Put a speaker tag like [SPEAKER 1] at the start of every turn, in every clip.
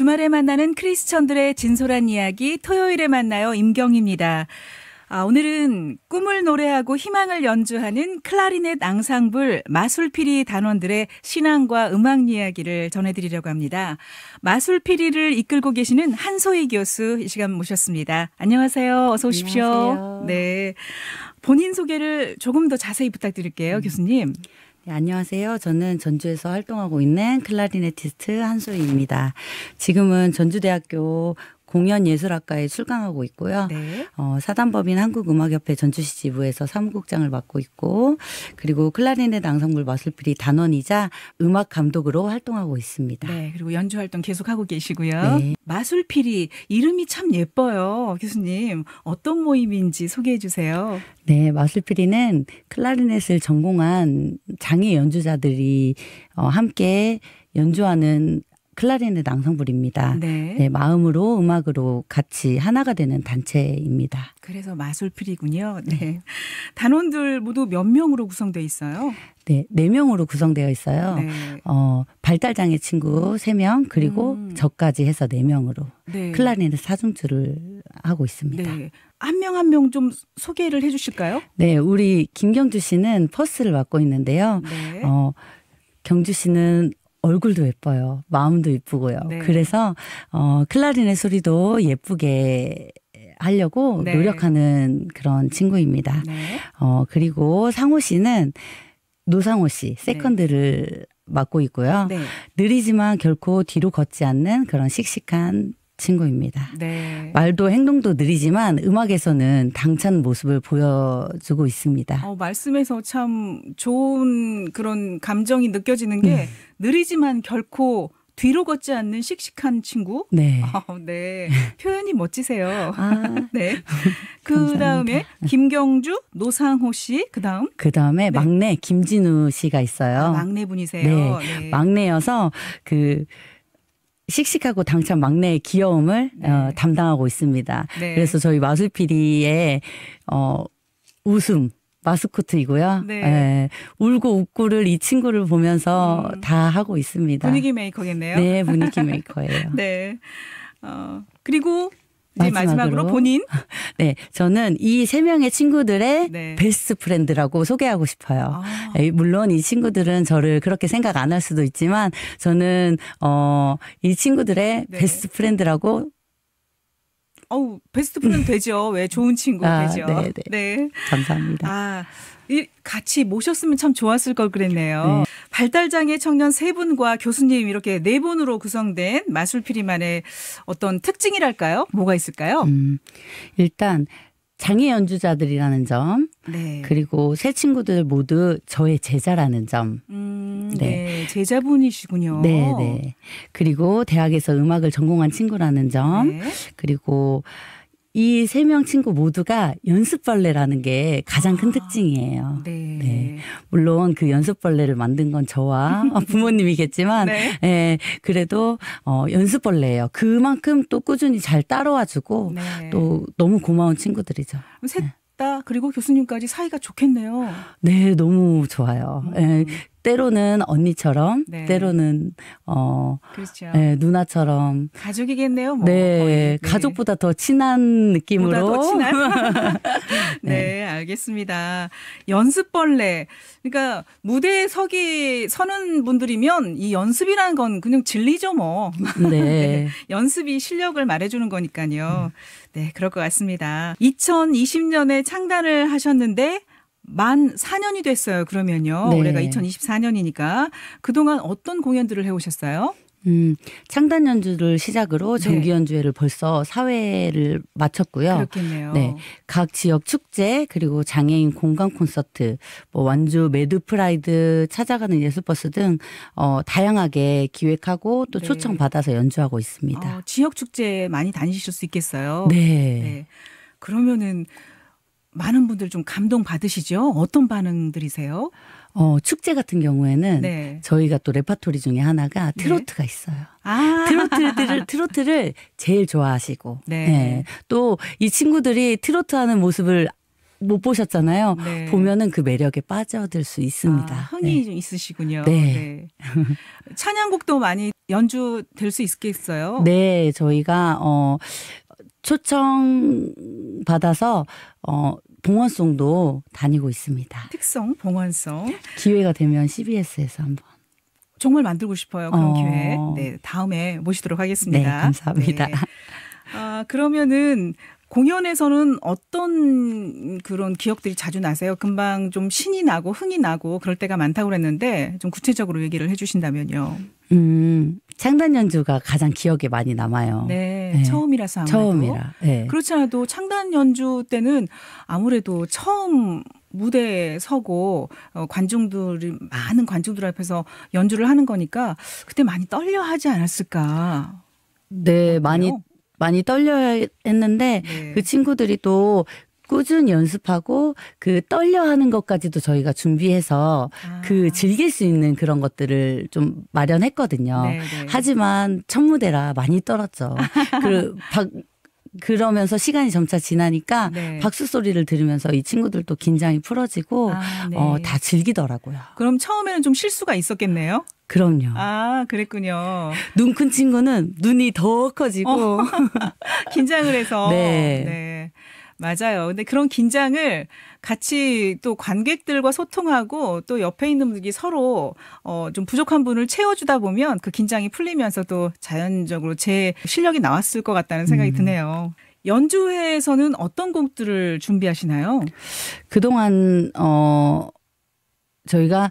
[SPEAKER 1] 주말에 만나는 크리스천들의 진솔한 이야기 토요일에 만나요 임경입니다. 아, 오늘은 꿈을 노래하고 희망을 연주하는 클라리넷 앙상블 마술피리 단원들의 신앙과 음악 이야기를 전해드리려고 합니다. 마술피리를 이끌고 계시는 한소희 교수 이 시간 모셨습니다. 안녕하세요. 어서
[SPEAKER 2] 오십시오. 안녕하세요. 네. 본인 소개를 조금 더 자세히 부탁드릴게요, 음. 교수님. 네, 안녕하세요. 저는 전주에서 활동하고 있는 클라리네티스트 한소희입니다. 지금은 전주대학교 공연예술학과에 출강하고 있고요. 네. 어, 사단법인 한국음악협회 전주시지부에서 사무국장을 맡고 있고 그리고 클라리넷 앙상블 마술프이 단원이자 음악 감독으로 활동하고 있습니다. 네,
[SPEAKER 1] 그리고 연주 활동 계속하고 계시고요. 네. 마술피이 이름이 참 예뻐요. 교수님
[SPEAKER 2] 어떤 모임인지 소개해 주세요. 네, 마술피이는 클라리넷을 전공한 장애 연주자들이 어, 함께 연주하는 클라리넷 낭성부입니다 네. 네. 마음으로 음악으로 같이 하나가 되는 단체입니다.
[SPEAKER 1] 그래서 마술필이군요. 네. 네. 단원들 모두 몇 명으로 구성돼 있어요?
[SPEAKER 2] 네, 네 명으로 구성되어 있어요. 네. 어, 발달장애 친구 세 명 그리고 음. 저까지 해서 네 명으로 네. 클라리넷 사중주를 하고 있습니다. 네.
[SPEAKER 1] 한 명 한 명 좀 소개를 해 주실까요?
[SPEAKER 2] 네, 우리 김경주 씨는 퍼스를 맡고 있는데요. 네. 어, 경주 씨는 얼굴도 예뻐요. 마음도 이쁘고요 네. 그래서 어 클라리넷 소리도 예쁘게 하려고 네. 노력하는 그런 친구입니다. 네. 어 그리고 상호 씨는 노상호 씨 네. 세컨드를 맡고 있고요. 네. 느리지만 결코 뒤로 걷지 않는 그런 씩씩한 친구입니다. 네. 말도 행동도 느리지만 음악에서는 당찬 모습을 보여주고 있습니다.
[SPEAKER 1] 어, 말씀에서 참 좋은 그런 감정이 느껴지는 게 음. 느리지만 결코 뒤로 걷지 않는 씩씩한 친구. 네. 아, 네. 표현이 멋지세요. 아, 네. 그 다음에 김경주, 노상호 씨. 그 다음.
[SPEAKER 2] 그 다음에 네. 막내 김진우 씨가 있어요. 아, 막내 분이세요. 네. 네. 막내여서 그 씩씩하고 당찬 막내의 귀여움을 네. 어, 담당하고 있습니다. 네. 그래서 저희 마술피디의 어, 웃음 마스코트이고요. 네. 네. 울고 웃고를 이 친구를 보면서 음. 다 하고 있습니다. 분위기
[SPEAKER 1] 메이커겠네요. 네, 분위기
[SPEAKER 2] 메이커예요.
[SPEAKER 1] 네. 어, 그리고 네, 마지막으로, 본인.
[SPEAKER 2] 네, 저는 이 세 명의 친구들의 네. 베스트 프렌드라고 소개하고 싶어요. 아. 예, 물론 이 친구들은 저를 그렇게 생각 안 할 수도 있지만 저는 어, 이 친구들의 네. 베스트 프렌드라고
[SPEAKER 1] 어우, 베스트 프렌드 되죠. 왜 좋은 친구 아, 되죠. 네네. 네. 네. 감사합니다. 아. 같이 모셨으면 참 좋았을 걸 그랬네요. 네. 발달장애 청년 세 분과 교수님 이렇게 네 분으로 구성된 마술피리만의 어떤 특징이랄까요? 뭐가 있을까요?
[SPEAKER 2] 음, 일단 장애 연주자들이라는 점, 네. 그리고 세 친구들 모두 저의 제자라는 점. 음, 네. 네.
[SPEAKER 1] 제자분이시군요. 네, 네.
[SPEAKER 2] 그리고 대학에서 음악을 전공한 친구라는 점, 네. 그리고 이세명 친구 모두가 연습벌레라는 게 가장 큰 아, 특징이에요. 네. 네. 물론 그 연습벌레를 만든 건 저와 부모님이겠지만, 네. 네. 그래도 어, 연습벌레예요. 그만큼 또 꾸준히 잘 따라와주고 네. 또 너무 고마운 친구들이죠.
[SPEAKER 1] 그셋 네. 그리고 교수님까지 사이가 좋겠네요.
[SPEAKER 2] 네, 너무 좋아요. 예, 음. 예, 때로는 언니처럼, 네. 때로는 어, 그렇죠. 네, 누나처럼
[SPEAKER 1] 가족이겠네요. 뭐. 네,
[SPEAKER 2] 네, 가족보다 더 친한 느낌으로. 더 친한?
[SPEAKER 1] 네, 네, 알겠습니다. 연습벌레. 그러니까 무대에 서기 서는 분들이면 이 연습이라는 건 그냥 진리죠, 뭐. 네. 네. 연습이 실력을 말해주는 거니까요. 음. 네, 그럴 것 같습니다. 2020년에 창단을 하셨는데 만 4년이 됐어요. 그러면요. 네. 올해가 2024년이니까 그동안 어떤 공연들을
[SPEAKER 2] 해 오셨어요? 음, 창단 연주를 시작으로 네. 정기 연주회를 벌써 사회를 마쳤고요. 그렇겠네요. 네. 각 지역 축제 그리고 장애인 공간 콘서트, 뭐 완주 매드 프라이드 찾아가는 예술 버스 등 어, 다양하게 기획하고 또 네. 초청 받아서 연주하고 있습니다.
[SPEAKER 1] 어, 지역 축제 많이 다니실 수 있겠어요. 네. 네. 그러면은
[SPEAKER 2] 많은 분들 좀 감동 받으시죠? 어떤 반응들이세요? 어, 축제 같은 경우에는 네. 저희가 또 레파토리 중에 하나가 네. 트로트가 네. 있어요. 아~ 트로트를 트로트를 제일 좋아하시고 네. 네. 또 이 친구들이 트로트 하는 모습을 못 보셨잖아요. 네. 보면은 그 매력에 빠져들 수 있습니다. 아,
[SPEAKER 1] 흥이 네. 좀 있으시군요. 네. 네. 찬양곡도 많이 연주될 수 있겠어요?
[SPEAKER 2] 네, 저희가 어 초청 받아서 어 봉헌송도 다니고 있습니다.
[SPEAKER 1] 특성 봉헌송
[SPEAKER 2] 기회가 되면 CBS에서 한번
[SPEAKER 1] 정말 만들고 싶어요 그런 어... 기회. 네 다음에 모시도록 하겠습니다. 네 감사합니다. 네. 아 그러면은 공연에서는 어떤 그런 기억들이 자주 나세요? 금방 좀 신이 나고 흥이 나고 그럴 때가
[SPEAKER 2] 많다고 그랬는데
[SPEAKER 1] 좀 구체적으로 얘기를 해주신다면요.
[SPEAKER 2] 음, 창단 연주가 가장 기억에 많이 남아요.
[SPEAKER 1] 네, 네. 처음이라서 아무래도 처음이라. 네. 그렇지 않아도 창단 연주 때는 아무래도 처음 무대에 서고 어, 관중들이 많은 관중들 앞에서 연주를 하는 거니까 그때 많이 떨려 하지 않았을까?
[SPEAKER 2] 네, 많이 많이 떨려 했는데 네. 그 친구들이 또 꾸준 연습하고 그 떨려 하는 것까지도 저희가 준비해서 아. 그 즐길 수 있는 그런 것들을 좀 마련했거든요. 네네. 네. 하지만 첫 무대라 많이 떨었죠. 그 박, 그러면서 시간이 점차 지나니까 네. 박수 소리를 들으면서 이 친구들도 긴장이 풀어지고 아, 네. 어, 다 즐기더라고요.
[SPEAKER 1] 그럼 처음에는 좀 실수가 있었겠네요. 그럼요. 아, 그랬군요. 눈 큰 친구는 눈이 더 커지고 어, 긴장을 해서 네. 네. 맞아요. 근데 그런 긴장을 같이 또 관객들과 소통하고 또 옆에 있는 분들이 서로 어좀 부족한 분을 채워주다 보면 그 긴장이 풀리면서 도 자연적으로 제 실력이 나왔을 것 같다는 생각이 음. 드네요. 연주회에서는 어떤
[SPEAKER 2] 곡들을 준비하시나요? 그동안 어 저희가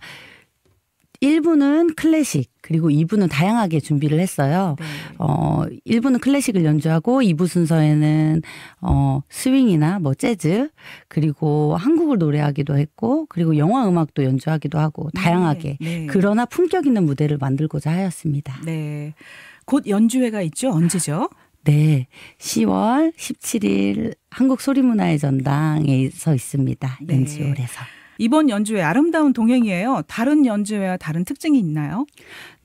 [SPEAKER 2] 1부는 클래식, 그리고 2부는 다양하게 준비를 했어요. 네. 어, 1부는 클래식을 연주하고 2부 순서에는 어, 스윙이나 뭐 재즈, 그리고 한국을 노래하기도 했고, 그리고 영화 음악도 연주하기도 하고, 네. 다양하게. 네. 네. 그러나 품격 있는 무대를 만들고자 하였습니다.
[SPEAKER 1] 네. 곧
[SPEAKER 2] 연주회가 있죠? 언제죠? 네. 10월 17일 한국소리문화의 전당에서 있습니다. 연주홀에서. 네.
[SPEAKER 1] 이번 연주회
[SPEAKER 2] 아름다운 동행이에요.
[SPEAKER 1] 다른 연주회와 다른 특징이 있나요?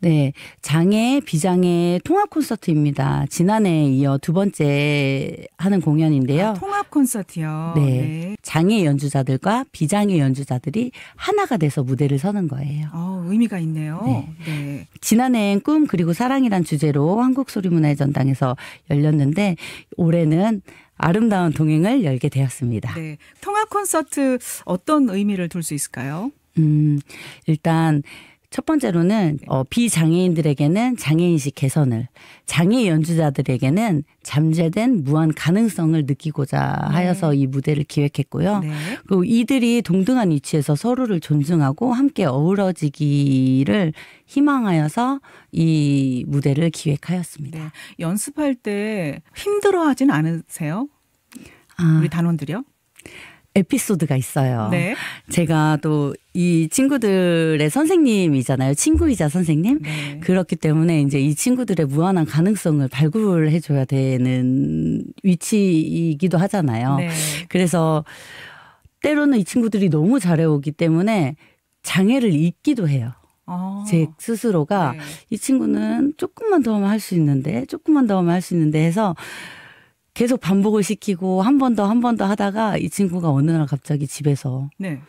[SPEAKER 2] 네, 장애 비장애 통합 콘서트입니다. 지난해에 이어 두 번째 하는 공연인데요. 아,
[SPEAKER 1] 통합 콘서트요. 네. 네.
[SPEAKER 2] 장애 연주자들과 비장애 연주자들이 하나가 돼서 무대를 서는 거예요.
[SPEAKER 1] 어, 의미가 있네요. 네.
[SPEAKER 2] 네. 지난해엔 꿈 그리고 사랑이란 주제로 한국 소리 문화의 전당에서 열렸는데 올해는 아름다운 동행을 열게 되었습니다. 네. 통합 콘서트 어떤 의미를 둘 수 있을까요? 음, 일단 첫 번째로는 어, 비장애인들에게는 장애인식 개선을, 장애 연주자들에게는 잠재된 무한 가능성을 느끼고자 네. 하여서 이 무대를 기획했고요. 네. 그리고 이들이 동등한 위치에서 서로를 존중하고 함께 어우러지기를 희망하여서 이 무대를 기획하였습니다. 네. 연습할 때 힘들어하진 않으세요? 아. 우리 단원들이요? 에피소드가 있어요. 네. 제가 또 이 친구들의 선생님이잖아요. 친구이자 선생님. 네. 그렇기 때문에 이제 이 친구들의 무한한 가능성을 발굴해 줘야 되는 위치이기도 하잖아요. 네. 그래서 때로는 이 친구들이 너무 잘해오기 때문에 장애를 잊기도 해요.
[SPEAKER 1] 아. 제
[SPEAKER 2] 스스로가 네. 이 친구는 조금만 더 하면 할 수 있는데, 조금만 더 하면 할 수 있는데 해서 계속 반복을 시키고 한 번 더 한 번 더 하다가 이 친구가 어느 날 갑자기 집에서 네.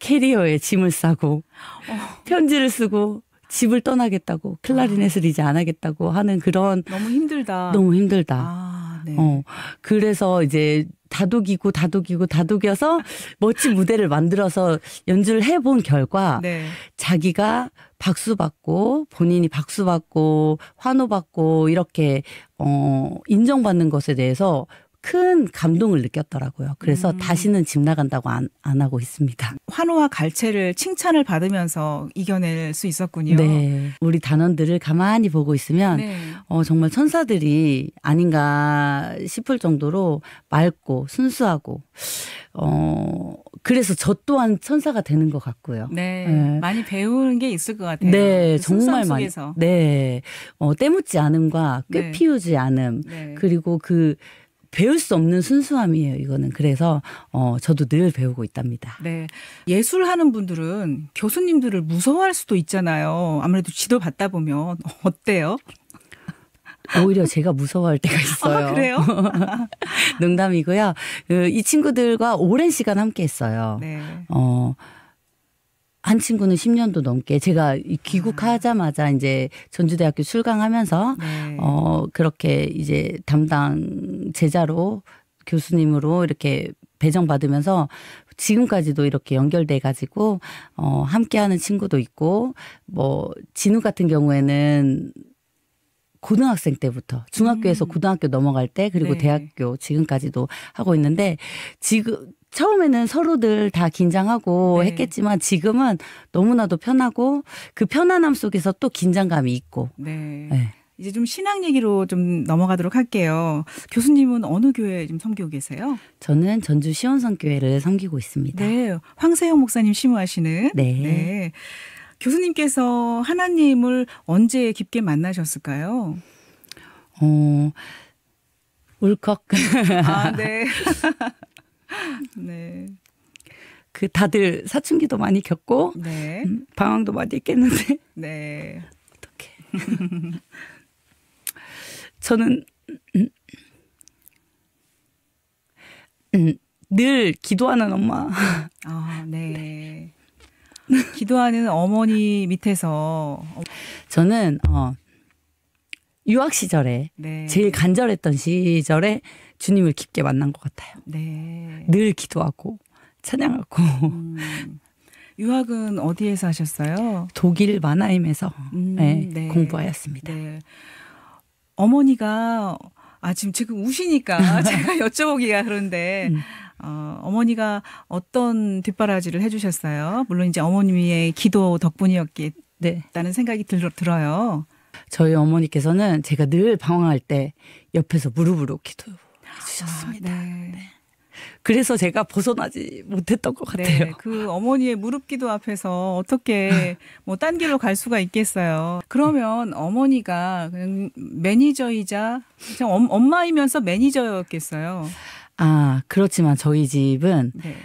[SPEAKER 2] 캐리어에 짐을 싸고 어. 편지를 쓰고 집을 떠나겠다고 클라리넷을 아. 이제 안 하겠다고 하는 그런 너무
[SPEAKER 1] 힘들다. 너무
[SPEAKER 2] 힘들다. 아, 네. 어. 그래서 이제 다독이고 다독이고 다독여서 멋진 무대를 만들어서 연주를 해본 결과 네. 자기가 박수 받고 본인이 박수 받고 환호 받고 이렇게 어 인정받는 것에 대해서 큰 감동을 느꼈더라고요. 그래서 음. 다시는 집 나간다고 안, 안 하고 있습니다.
[SPEAKER 1] 환호와 갈채를 칭찬을
[SPEAKER 2] 받으면서
[SPEAKER 1] 이겨낼 수 있었군요. 네.
[SPEAKER 2] 우리 단원들을 가만히 보고 있으면 네. 어, 정말 천사들이 아닌가 싶을 정도로 맑고 순수하고 어, 그래서 저 또한 천사가 되는 것 같고요.
[SPEAKER 1] 네, 네. 많이 배우는 게 있을 것 같아요. 네, 그 정말 많이.
[SPEAKER 2] 네, 어, 때묻지 않음과 꽤 네. 피우지 않음, 네. 그리고 그 배울 수 없는 순수함이에요. 이거는 그래서 어 저도 늘 배우고 있답니다.
[SPEAKER 1] 네. 예술하는 분들은 교수님들을 무서워할 수도 있잖아요. 아무래도 지도 받다 보면 어때요?
[SPEAKER 2] 오히려 제가 무서워할 때가 아, 있어요. 아, 그래요? 농담이고요. 그, 이 친구들과 오랜 시간 함께 했어요. 네. 어, 한 친구는 10년도 넘게 제가 귀국하자마자 이제 전주대학교 출강하면서 네. 어 그렇게 이제 담당 제자로 교수님으로 이렇게 배정받으면서 지금까지도 이렇게 연결돼 가지고 어 함께하는 친구도 있고 뭐 진우 같은 경우에는 고등학생 때부터 중학교에서 음. 고등학교 넘어갈 때 그리고 네. 대학교 지금까지도 하고 있는데 지금 처음에는 서로들 다 긴장하고 네. 했겠지만 지금은 너무나도 편하고 그 편안함 속에서 또 긴장감이 있고.
[SPEAKER 1] 네. 네. 이제 좀 신앙 얘기로 좀 넘어가도록 할게요. 교수님은 어느 교회 지금 섬기고 계세요? 저는 전주 시원성교회를 섬기고 있습니다. 네. 황세영 목사님 심우하시는. 네. 네. 교수님께서 하나님을 언제 깊게 만나셨을까요?
[SPEAKER 2] 어, 울컥. 아, 네. 네. 그 다들 사춘기도 많이 겪고 네. 음, 방황도 많이 있겠는데.
[SPEAKER 1] 네. 어떻게?
[SPEAKER 2] 저는 음, 음, 늘 기도하는 엄마. 아, 네. 네. 기도하는 어머니 밑에서 저는 어 유학 시절에 네. 제일 간절했던 시절에 주님을 깊게 만난 것 같아요. 네. 늘 기도하고
[SPEAKER 1] 찬양하고. 음. 유학은 어디에서 하셨어요? 독일 마나임에서 음, 네, 네. 공부하였습니다. 네. 어머니가 아 지금 지금 우시니까 제가 여쭤보기가 그런데 음. 어, 어머니가 어떤 뒷바라지를 해주셨어요? 물론 이제 어머님의
[SPEAKER 2] 기도 덕분이었겠다는 네. 생각이 들, 들어요. 저희 어머니께서는 제가 늘 방황할 때 옆에서 무릎으로 기도 주셨습니다 아, 네. 네. 그래서 제가 벗어나지 못했던 것 네, 같아요. 네,
[SPEAKER 1] 그 어머니의 무릎 기도 앞에서 어떻게 뭐 딴 길로 갈 수가 있겠어요. 그러면 어머니가 그냥 매니저이자 그냥 엄마이면서 매니저였겠어요.
[SPEAKER 2] 아 그렇지만 저희 집은 네.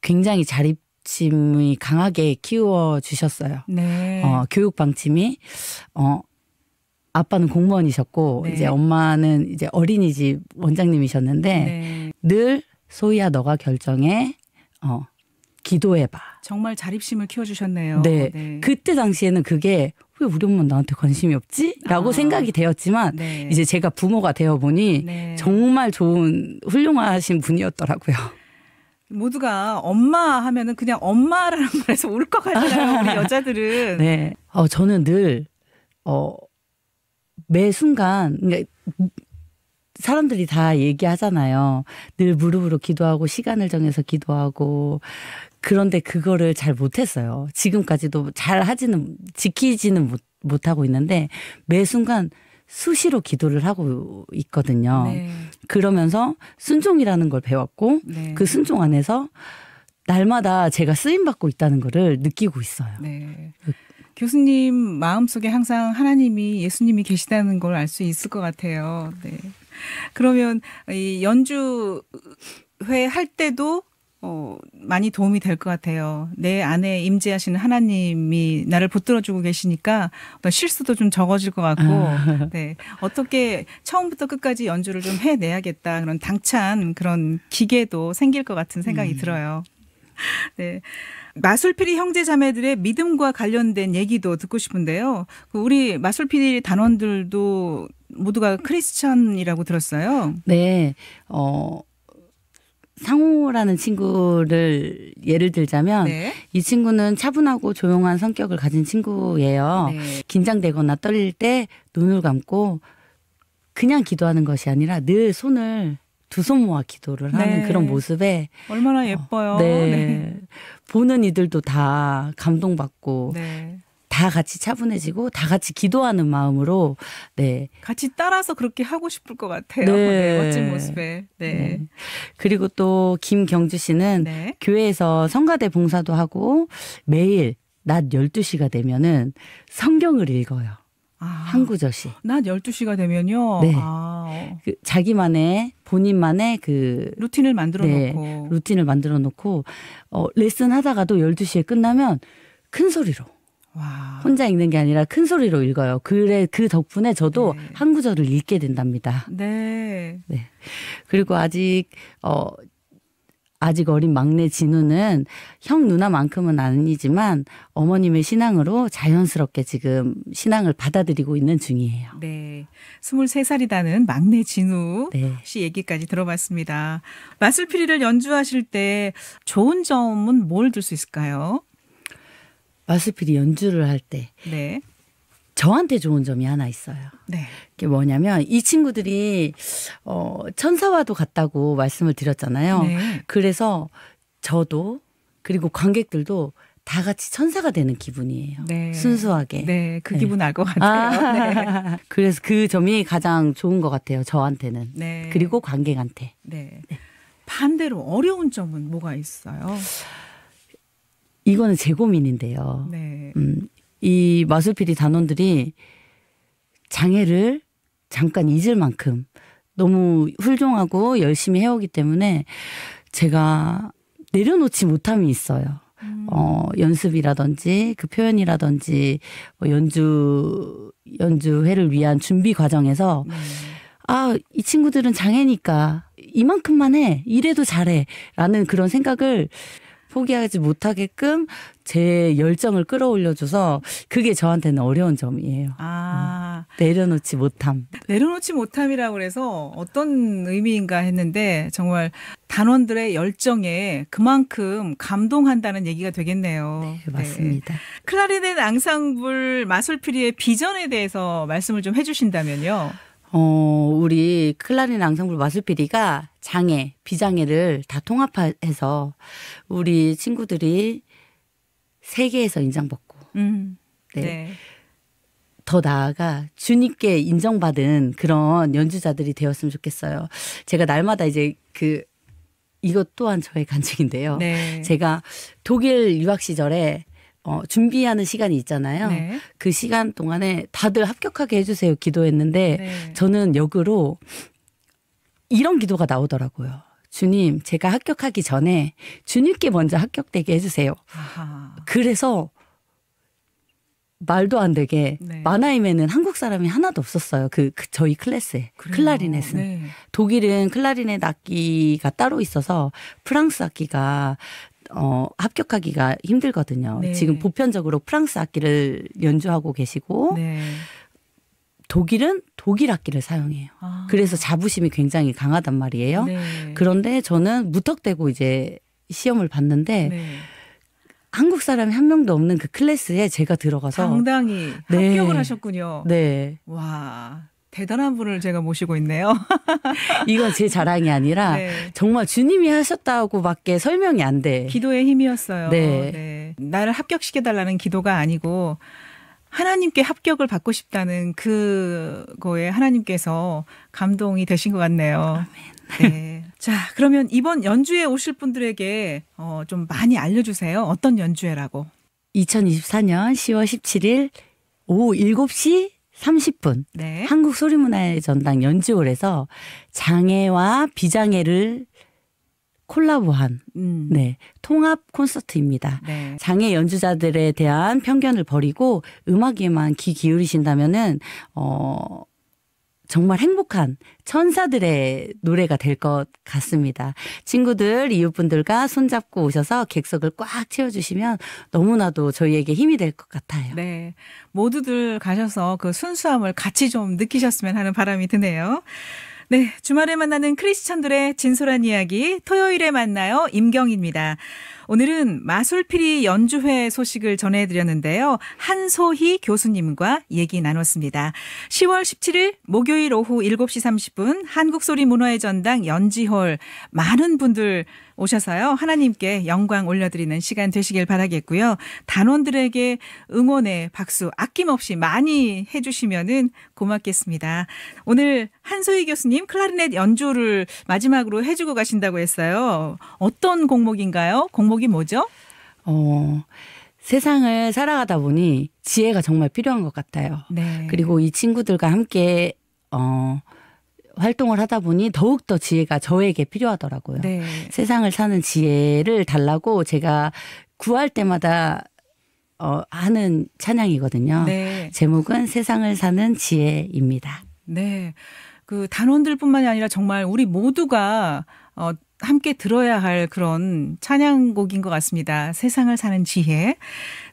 [SPEAKER 2] 굉장히 자립 심이 강하게 키워 주셨어요.
[SPEAKER 1] 네. 어,
[SPEAKER 2] 교육 방침이 어 아빠는 공무원이셨고 네. 이제 엄마는 이제 어린이집 원장님이셨는데 네. 늘 소희야 너가 결정해 어 기도해봐.
[SPEAKER 1] 정말 자립심을 키워주셨네요.
[SPEAKER 2] 네. 네. 그때 당시에는 그게 왜 우리 엄마 나한테 관심이 없지? 라고 아. 생각이 되었지만 네. 이제 제가 부모가 되어 보니 네. 정말 좋은 훌륭하신 분이었더라고요.
[SPEAKER 1] 모두가 엄마 하면은 그냥 엄마라는 말에서 울 것 같아요. 우리 여자들은. 네.
[SPEAKER 2] 어 저는 늘 어. 매 순간 그러니까 사람들이 다 얘기하잖아요. 늘 무릎으로 기도하고 시간을 정해서 기도하고 그런데 그거를 잘 못했어요. 지금까지도 잘 하지는 지키지는 못, 못하고 있는데 매 순간 수시로 기도를 하고 있거든요. 네. 그러면서 순종이라는 걸 배웠고 네. 그 순종 안에서 날마다 제가 쓰임 받고 있다는 거를 느끼고 있어요. 네.
[SPEAKER 1] 그 교수님 마음속에 항상 하나님이 예수님이 계시다는 걸 알 수 있을 것 같아요. 네. 그러면 이 연주회 할 때도 어, 많이 도움이 될 것 같아요. 내 안에 임재하시는 하나님이 나를 붙들어주고 계시니까 실수도 좀 적어질 것 같고, 아. 네. 어떻게 처음부터 끝까지 연주를 좀 해내야겠다. 그런 당찬 그런 기계도 생길 것 같은 생각이 음. 들어요. 네. 마술피리 형제 자매들의 믿음과 관련된 얘기도 듣고 싶은데요. 그 우리 마술피리 단원들도
[SPEAKER 2] 모두가 크리스천이라고 들었어요. 네. 어 상호라는 친구를 예를 들자면 네. 이 친구는 차분하고 조용한 성격을 가진 친구예요. 네. 긴장되거나 떨릴 때 눈을 감고 그냥 기도하는 것이 아니라 늘 손을 두손 모아 기도를 하는 네. 그런 모습에
[SPEAKER 1] 얼마나 어, 예뻐요. 어, 네. 네.
[SPEAKER 2] 보는 이들도 다 감동받고 네. 다 같이 차분해지고 다 같이 기도하는 마음으로 네
[SPEAKER 1] 같이 따라서 그렇게 하고 싶을 것 같아요. 네, 네 멋진 모습에 네. 네.
[SPEAKER 2] 그리고 또 김경주 씨는 네. 교회에서 성가대 봉사도 하고 매일 낮 12시가 되면은 성경을 읽어요. 아, 한 구절씩.
[SPEAKER 1] 낮 12시가 되면요. 네.
[SPEAKER 2] 아. 어. 그 자기만의 본인만의 그 루틴을 만들어 네, 놓고 루틴을 만들어 놓고 어 레슨 하다가도 12시에 끝나면 큰 소리로 와. 혼자 읽는 게 아니라 큰 소리로 읽어요. 그래 그 덕분에 저도 네. 한 구절을 읽게 된답니다.
[SPEAKER 1] 네.
[SPEAKER 2] 네. 그리고 아직 어 아직 어린 막내 진우는 형 누나만큼은 아니지만 어머님의 신앙으로 자연스럽게 지금 신앙을 받아들이고 있는 중이에요.
[SPEAKER 1] 네. 2 3살이라는 막내 진우 네. 씨 얘기까지 들어봤습니다. 마술피리를 연주하실 때 좋은 점은 뭘 들 수 있을까요?
[SPEAKER 2] 마술피리 연주를 할 때. 네. 저한테 좋은 점이 하나 있어요. 네. 그게 뭐냐면 이 친구들이 어 천사와도 같다고 말씀을 드렸잖아요. 네. 그래서 저도 그리고 관객들도 다 같이 천사가 되는 기분이에요. 네. 순수하게. 네, 그 네. 기분 아. 네. 알것 같아요. 아, 네. 그래서 그 점이 가장 좋은 것 같아요. 저한테는. 네. 그리고 관객한테.
[SPEAKER 1] 네. 반대로 어려운 점은 뭐가 있어요?
[SPEAKER 2] 이거는 제 고민인데요. 네. 음, 이 마술 피 d 단원들이 장애를 잠깐 잊을 만큼 너무 훌륭하고 열심히 해오기 때문에 제가 내려놓지 못함이 있어요. 음. 어, 연습이라든지 그 표현이라든지 뭐 연주 연주회를 위한 준비 과정에서 음. 아, 이 친구들은 장애니까 이만큼만 해. 이래도 잘해. 라는 그런 생각을 포기하지 못하게끔 제 열정을 끌어올려줘서 그게 저한테는 어려운 점이에요.
[SPEAKER 1] 아. 음.
[SPEAKER 2] 내려놓지 못함.
[SPEAKER 1] 내려놓지 못함이라고 그래서 어떤 의미인가 했는데 정말 단원들의 열정에 그만큼 감동한다는 얘기가 되겠네요. 네, 네. 맞습니다. 네. 클라리넷 앙상블 마술피리의 비전에 대해서 말씀을 좀 해주신다면요.
[SPEAKER 2] 어, 우리 클라린 앙상블 마술피리가 장애, 비장애를 다 통합해서 우리 친구들이 세계에서 인정받고, 음. 네. 네. 더 나아가 주님께 인정받은 그런 연주자들이 되었으면 좋겠어요. 제가 날마다 이제 그 이것 또한 저의 간증인데요. 네. 제가 독일 유학 시절에 어, 준비하는 시간이 있잖아요. 네. 그 시간 동안에 다들 합격하게 해주세요. 기도했는데 네. 저는 역으로 이런 기도가 나오더라고요. 주님, 제가 합격하기 전에 주님께 먼저 합격되게 해주세요. 아하. 그래서 말도 안 되게 네. 마나임에는 한국 사람이 하나도 없었어요. 그, 그 저희 클래스에 그 클라리넷은 네. 독일은 클라리넷 악기가 따로 있어서 프랑스 악기가 어, 합격하기가 힘들거든요. 네. 지금 보편적으로 프랑스 악기를 연주하고 계시고 네. 독일은 독일 악기를 사용해요. 아. 그래서 자부심이 굉장히 강하단 말이에요. 네. 그런데 저는 무턱대고 이제 시험을 봤는데 네. 한국 사람이 한 명도 없는 그 클래스에 제가 들어가서 당당히
[SPEAKER 1] 네. 합격을 하셨군요. 네. 와. 대단한 분을 제가 모시고 있네요.
[SPEAKER 2] 이건 제 자랑이 아니라 네. 정말 주님이 하셨다고밖에 설명이 안 돼.
[SPEAKER 1] 기도의 힘이었어요. 네. 네.
[SPEAKER 2] 나를 합격시켜달라는
[SPEAKER 1] 기도가 아니고 하나님께 합격을 받고 싶다는 그거에 하나님께서 감동이 되신 것 같네요. 아멘. 네. 자, 그러면 이번 연주회 오실 분들에게 어, 좀 많이 알려주세요. 어떤 연주회라고?
[SPEAKER 2] 2024년 10월 17일 오후 7시 30분 네. 한국 소리문화의 전당 연주홀에서 장애와 비장애를 콜라보한 음. 네 통합 콘서트입니다. 네. 장애 연주자들에 대한 편견을 버리고 음악에만 귀 기울이신다면은 어 정말 행복한 천사들의 노래가 될 것 같습니다. 친구들, 이웃분들과 손잡고 오셔서 객석을 꽉 채워주시면 너무나도 저희에게 힘이 될 것
[SPEAKER 1] 같아요. 네. 모두들 가셔서 그 순수함을 같이 좀 느끼셨으면 하는 바람이 드네요. 네. 주말에 만나는 크리스천들의 진솔한 이야기, 토요일에 만나요. 임경입니다. 오늘은 마술피리 연주회 소식을 전해드렸는데요. 한소희 교수님과 얘기 나눴습니다. 10월 17일 목요일 오후 7시 30분 한국소리 문화의 전당 연지홀 많은 분들 오셔서요. 하나님께 영광 올려드리는 시간 되시길 바라겠고요. 단원들에게 응원의 박수 아낌없이 많이 해주시면은 고맙겠습니다. 오늘 한소희 교수님 클라리넷 연주를 마지막으로 해주고 가신다고 했어요.
[SPEAKER 2] 어떤 곡목인가요? 곡목이 뭐죠? 어, 세상을 살아가다 보니 지혜가 정말 필요한 것 같아요. 네. 그리고 이 친구들과 함께 어, 활동을 하다 보니 더욱더 지혜가 저에게 필요하더라고요. 네. 세상을 사는 지혜를 달라고 제가 구할 때마다 어, 하는 찬양이거든요. 네. 제목은 세상을 사는 지혜입니다.
[SPEAKER 1] 네. 그 단원들뿐만이 아니라 정말 우리 모두가 어, 함께 들어야 할 그런 찬양곡인 것 같습니다. 세상을 사는 지혜.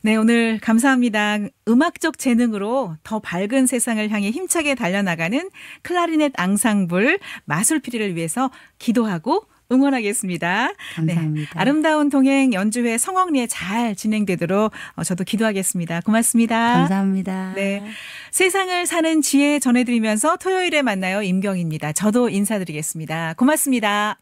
[SPEAKER 1] 네, 오늘 감사합니다. 음악적 재능으로 더 밝은 세상을 향해 힘차게 달려나가는 클라리넷 앙상블 마술피리를 위해서 기도하고 응원하겠습니다. 네, 감사합니다. 네, 아름다운 동행 연주회 성황리에 잘 진행되도록 어, 저도 기도하겠습니다. 고맙습니다. 감사합니다. 네. 세상을 사는 지혜 전해드리면서 토요일에 만나요. 임경입니다. 저도 인사드리겠습니다. 고맙습니다.